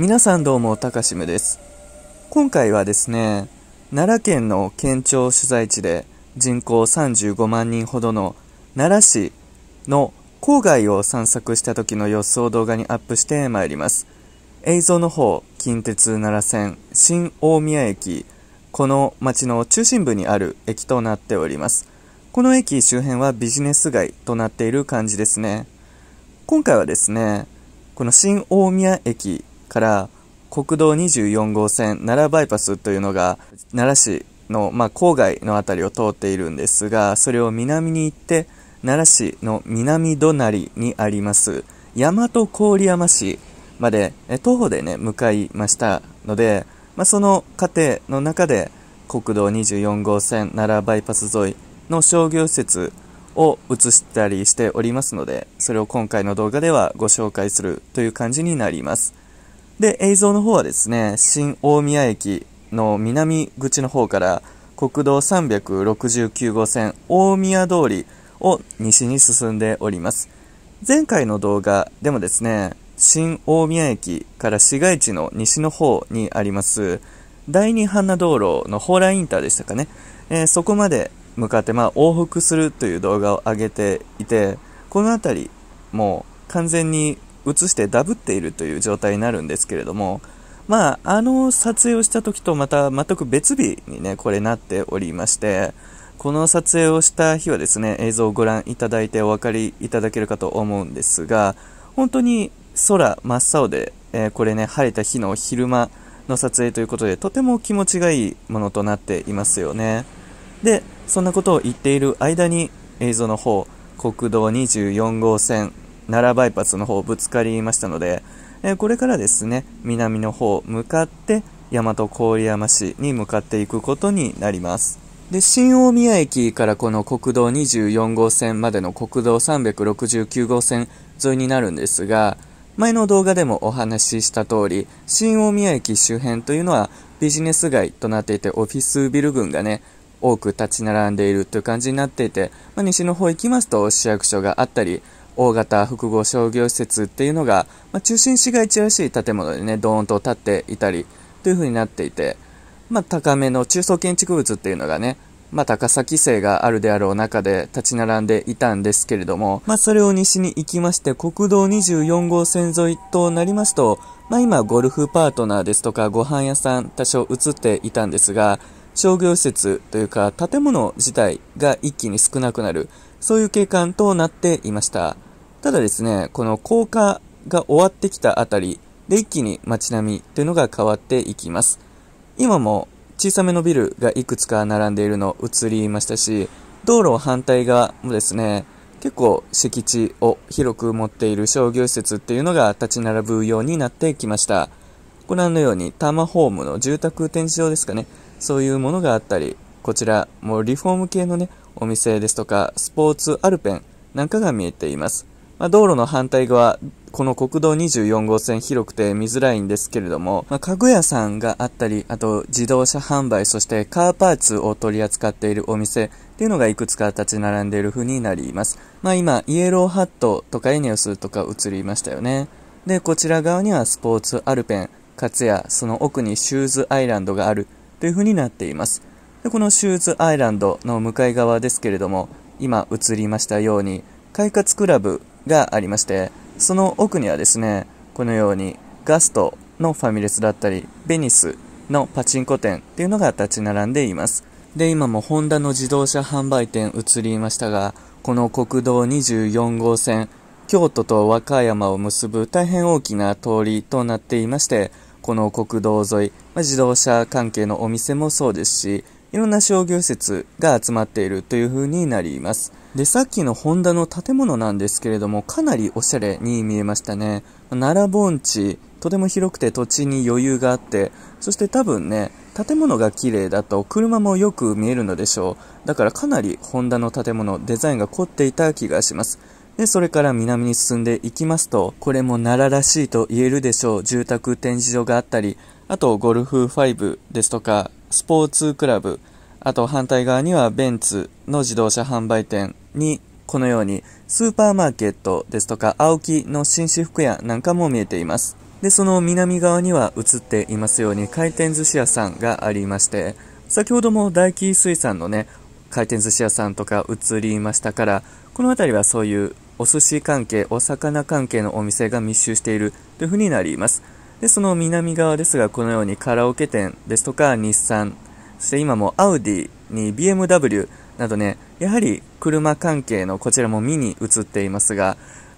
皆さんどうも、たかしむです。今回はですね、奈良県の県庁所在地で人口35万人ほどの奈良市の郊外を散策した時の様子を動画にアップしてまいります。映像の方、近鉄奈良線新大宮駅、この町の中心部にある駅となっております。この駅周辺はビジネス街となっている感じですね。今回はですね、この新大宮駅から国道24号線奈良バイパスというのが奈良市の、まあ、郊外の辺りを通っているんですがそれを南に行って奈良市の南隣にあります大和郡山市まで徒歩でね向かいましたので、まあ、その過程の中で国道24号線奈良バイパス沿いの商業施設を映したりしておりますのでそれを今回の動画ではご紹介するという感じになりますで、映像の方はですね、新大宮駅の南口の方から国道369号線大宮通りを西に進んでおります。前回の動画でもですね、新大宮駅から市街地の西の方にあります、第二花道路の蓬莱インターでしたかね、えー、そこまで向かって、まあ、往復するという動画を上げていて、この辺り、もう完全に映してダブっているという状態になるんですけれども、まあ、あの撮影をした時とまた全く別日にね、これなっておりまして、この撮影をした日はですね、映像をご覧いただいてお分かりいただけるかと思うんですが、本当に空真っ青で、えー、これね、晴れた日の昼間の撮影ということで、とても気持ちがいいものとなっていますよね。で、そんなことを言っている間に映像の方、国道24号線奈良バイパスの方ぶつかりましたので、えこれからですね、南の方向かって、大和郡山市に向かっていくことになります。で、新大宮駅からこの国道24号線までの国道369号線沿いになるんですが、前の動画でもお話しした通り、新大宮駅周辺というのはビジネス街となっていて、オフィスビル群がね、多く立ち並んでいるという感じになっていて、まあ、西の方行きますと市役所があったり、大型複合商業施設っていうのが、まあ、中心市街地らしい建物でね、ドーンと建っていたりという風になっていて、まあ、高めの中層建築物っていうのがね、まあ、高さ規制があるであろう中で立ち並んでいたんですけれども、まあ、それを西に行きまして、国道24号線沿いとなりますと、まあ、今、ゴルフパートナーですとか、ご飯屋さん多少映っていたんですが、商業施設というか、建物自体が一気に少なくなる、そういう景観となっていました。ただですね、この降下が終わってきたあたりで一気に街並みというのが変わっていきます。今も小さめのビルがいくつか並んでいるの映りましたし、道路反対側もですね、結構敷地を広く持っている商業施設っていうのが立ち並ぶようになってきました。ご覧のようにタマホームの住宅展示場ですかね、そういうものがあったり、こちらもうリフォーム系のね、お店ですとか、スポーツアルペンなんかが見えています。まあ、道路の反対側、この国道24号線広くて見づらいんですけれども、まあ、家具屋さんがあったり、あと自動車販売、そしてカーパーツを取り扱っているお店っていうのがいくつか立ち並んでいる風になります。まあ今、イエローハットとかエネオスとか映りましたよね。で、こちら側にはスポーツアルペン、かつやその奥にシューズアイランドがあるという風になっています。で、このシューズアイランドの向かい側ですけれども、今映りましたように、快活クラブがありましてその奥にはですねこのようにガストのファミレスだったりベニスのパチンコ店っていうのが立ち並んでいますで今もホンダの自動車販売店移りましたがこの国道24号線京都と和歌山を結ぶ大変大きな通りとなっていましてこの国道沿い、まあ、自動車関係のお店もそうですしいろんな商業施設が集まっているという風になりますで、さっきのホンダの建物なんですけれども、かなりおしゃれに見えましたね。奈良盆地、とても広くて土地に余裕があって、そして多分ね、建物が綺麗だと車もよく見えるのでしょう。だからかなりホンダの建物、デザインが凝っていた気がします。で、それから南に進んでいきますと、これも奈良らしいと言えるでしょう。住宅展示場があったり、あとゴルフ5ですとか、スポーツクラブ、あと反対側にはベンツの自動車販売店にこのようにスーパーマーケットですとか青木の紳士服屋なんかも見えています。で、その南側には映っていますように回転寿司屋さんがありまして、先ほども大気水産のね、回転寿司屋さんとか映りましたから、この辺りはそういうお寿司関係、お魚関係のお店が密集しているというふうになります。で、その南側ですが、このようにカラオケ店ですとか日産、そして今もアウディに BMW などね、やはり車関係のこちらも見に移っていますが、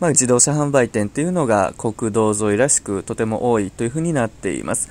まあ、自動車販売店っていうのが国道沿いらしくとても多いというふうになっています。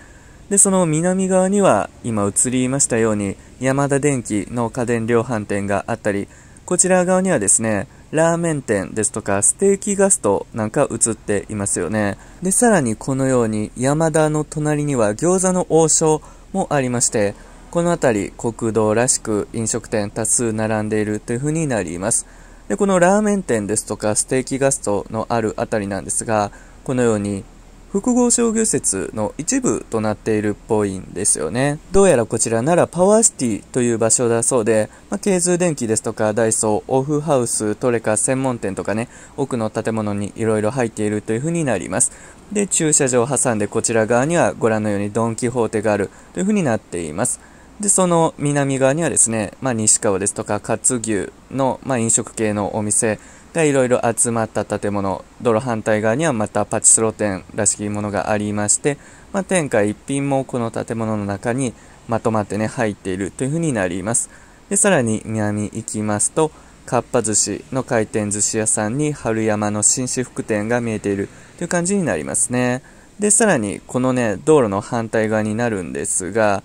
で、その南側には今映りましたように山田電機の家電量販店があったり、こちら側にはですね、ラーメン店ですとかステーキガストなんか映っていますよね。で、さらにこのように山田の隣には餃子の王将もありまして、この辺り、国道らしく飲食店多数並んでいるというふうになります。で、このラーメン店ですとかステーキガストのある辺りなんですが、このように複合商業施設の一部となっているっぽいんですよね。どうやらこちらならパワーシティという場所だそうで、まあ、京通電機ですとかダイソー、オフハウス、トレカ専門店とかね、奥の建物に色々入っているというふうになります。で、駐車場を挟んでこちら側にはご覧のようにドンキホーテがあるというふうになっています。で、その南側にはですね、まあ、西川ですとか、勝牛の、まあ、飲食系のお店がいろいろ集まった建物、泥反対側にはまたパチスロ店らしきものがありまして、まあ、天下一品もこの建物の中にまとまってね、入っているというふうになります。で、さらに南行きますと、かっぱ寿司の回転寿司屋さんに春山の紳士服店が見えているという感じになりますね。で、さらにこのね、道路の反対側になるんですが、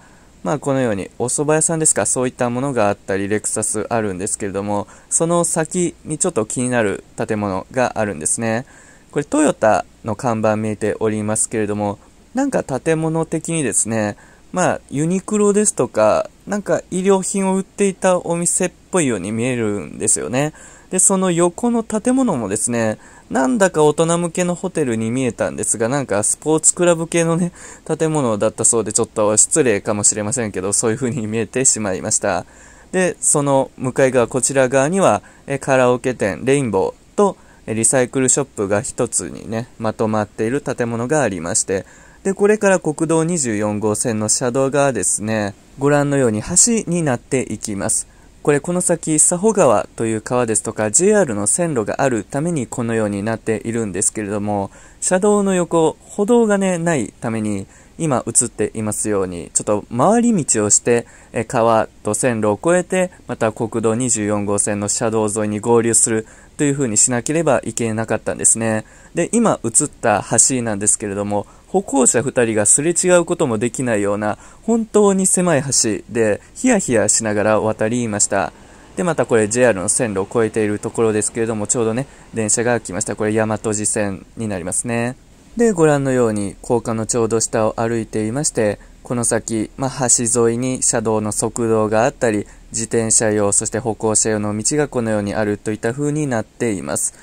まあ、このようにお蕎麦屋さんですか、そういったものがあったり、レクサスあるんですけれども、その先にちょっと気になる建物があるんですね。これトヨタの看板見えておりますけれども、なんか建物的にですね、まあ、ユニクロですとか、なんか衣料品を売っていたお店っぽいように見えるんですよね。で、その横の建物もですね、なんだか大人向けのホテルに見えたんですが、なんかスポーツクラブ系のね、建物だったそうで、ちょっと失礼かもしれませんけど、そういう風に見えてしまいました。で、その向かい側、こちら側には、えカラオケ店、レインボーと、リサイクルショップが一つにね、まとまっている建物がありまして、で、これから国道24号線の車道がですね、ご覧のように橋になっていきます。これこの先、佐保川という川ですとか、JR の線路があるためにこのようになっているんですけれども、車道の横、歩道がね、ないために、今映っていますように、ちょっと回り道をして、え川と線路を越えて、また国道24号線の車道沿いに合流するというふうにしなければいけなかったんですね。で、今映った橋なんですけれども、歩行者2人がすれ違うこともできないような本当に狭い橋でヒヤヒヤしながら渡りました。で、またこれ JR の線路を越えているところですけれども、ちょうどね、電車が来ました。これ大和路線になりますね。で、ご覧のように高架のちょうど下を歩いていまして、この先、まあ、橋沿いに車道の側道があったり、自転車用、そして歩行者用の道がこのようにあるといった風になっています。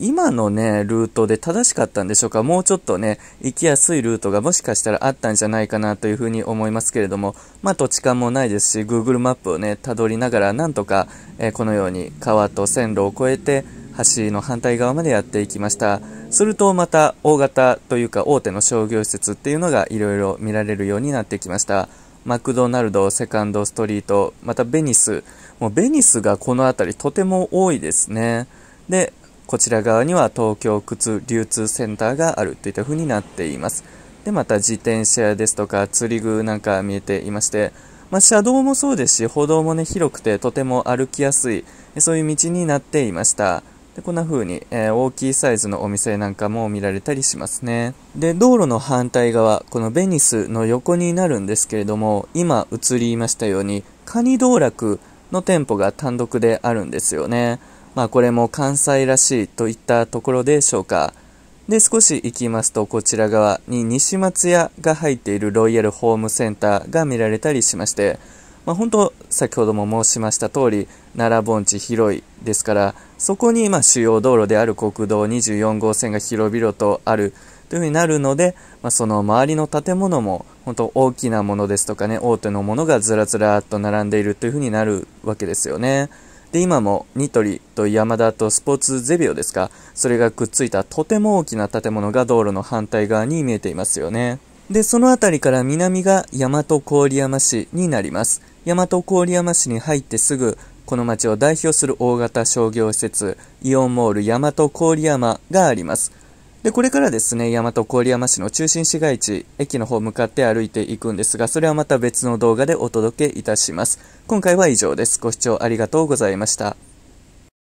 今のね、ルートで正しかったんでしょうかもうちょっとね、行きやすいルートがもしかしたらあったんじゃないかなというふうに思いますけれども、まあ土地勘もないですし、Google マップをね、たどりながらなんとか、えー、このように川と線路を越えて、橋の反対側までやっていきました。するとまた大型というか大手の商業施設っていうのがいろいろ見られるようになってきました。マクドナルド、セカンドストリート、またベニス。もうベニスがこの辺りとても多いですね。で、こちら側には東京靴流通センターがあるといった風になっています。で、また自転車ですとか釣り具なんか見えていまして、まあ、車道もそうですし、歩道もね、広くてとても歩きやすい、そういう道になっていました。でこんな風に、えー、大きいサイズのお店なんかも見られたりしますね。で、道路の反対側、このベニスの横になるんですけれども、今映りましたように、カニ道楽の店舗が単独であるんですよね。まあ、これも関西らしいといったところでしょうか。で、少し行きますと、こちら側に西松屋が入っているロイヤルホームセンターが見られたりしまして、まあ、本当、先ほども申しました通り、奈良盆地広いですから、そこにま主要道路である国道24号線が広々とあるというふうになるので、まあ、その周りの建物も本当大きなものですとかね、大手のものがずらずらっと並んでいるというふうになるわけですよね。で、今もニトリと山田とスポーツゼビオですか、それがくっついたとても大きな建物が道路の反対側に見えていますよね。で、その辺りから南が大和郡山市になります。大和郡山市に入ってすぐ、この町を代表する大型商業施設、イオンモール大和郡山があります。で、これからですね、大和郡山市の中心市街地、駅の方向かって歩いていくんですが、それはまた別の動画でお届けいたします。今回は以上です。ご視聴ありがとうございました。